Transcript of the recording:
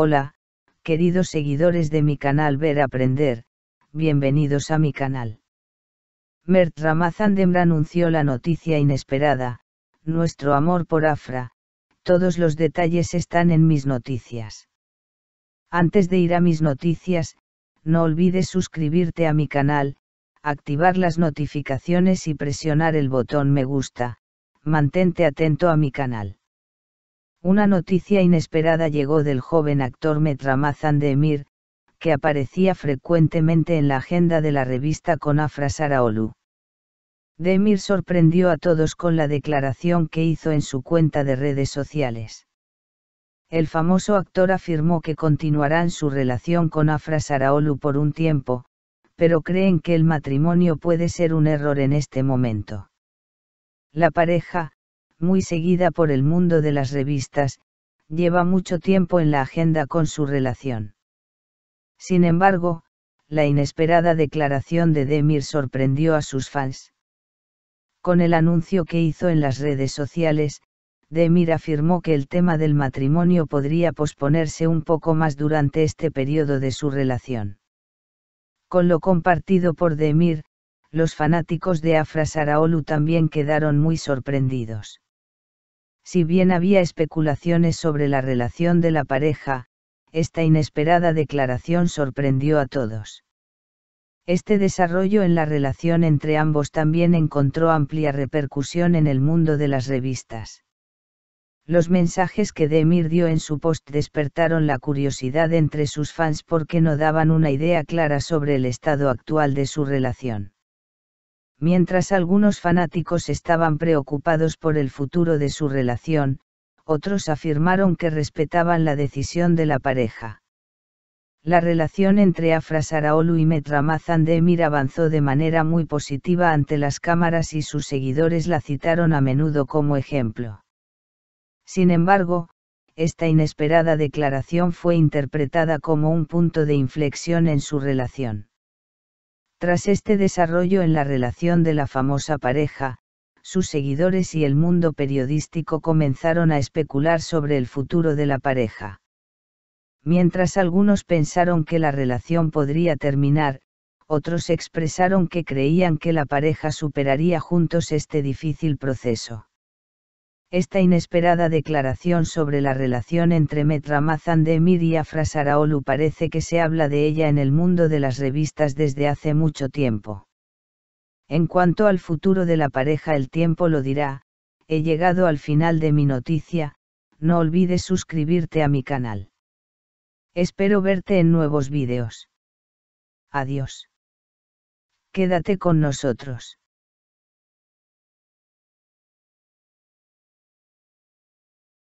Hola, queridos seguidores de mi canal Ver Aprender, bienvenidos a mi canal. Mert Ramazandemra anunció la noticia inesperada, nuestro amor por Afra, todos los detalles están en mis noticias. Antes de ir a mis noticias, no olvides suscribirte a mi canal, activar las notificaciones y presionar el botón me gusta, mantente atento a mi canal. Una noticia inesperada llegó del joven actor Metramazan de Emir, que aparecía frecuentemente en la agenda de la revista con Saraolu. Demir sorprendió a todos con la declaración que hizo en su cuenta de redes sociales. El famoso actor afirmó que continuarán su relación con Afra Saraolu por un tiempo, pero creen que el matrimonio puede ser un error en este momento. La pareja, muy seguida por el mundo de las revistas, lleva mucho tiempo en la agenda con su relación. Sin embargo, la inesperada declaración de Demir sorprendió a sus fans. Con el anuncio que hizo en las redes sociales, Demir afirmó que el tema del matrimonio podría posponerse un poco más durante este periodo de su relación. Con lo compartido por Demir, los fanáticos de Afra Saraolu también quedaron muy sorprendidos. Si bien había especulaciones sobre la relación de la pareja, esta inesperada declaración sorprendió a todos. Este desarrollo en la relación entre ambos también encontró amplia repercusión en el mundo de las revistas. Los mensajes que Demir dio en su post despertaron la curiosidad entre sus fans porque no daban una idea clara sobre el estado actual de su relación. Mientras algunos fanáticos estaban preocupados por el futuro de su relación, otros afirmaron que respetaban la decisión de la pareja. La relación entre Afra Saraolu y Metra Mazandemir avanzó de manera muy positiva ante las cámaras y sus seguidores la citaron a menudo como ejemplo. Sin embargo, esta inesperada declaración fue interpretada como un punto de inflexión en su relación. Tras este desarrollo en la relación de la famosa pareja, sus seguidores y el mundo periodístico comenzaron a especular sobre el futuro de la pareja. Mientras algunos pensaron que la relación podría terminar, otros expresaron que creían que la pareja superaría juntos este difícil proceso. Esta inesperada declaración sobre la relación entre Metramazan de Emir y Afra parece que se habla de ella en el mundo de las revistas desde hace mucho tiempo. En cuanto al futuro de la pareja el tiempo lo dirá, he llegado al final de mi noticia, no olvides suscribirte a mi canal. Espero verte en nuevos vídeos. Adiós. Quédate con nosotros.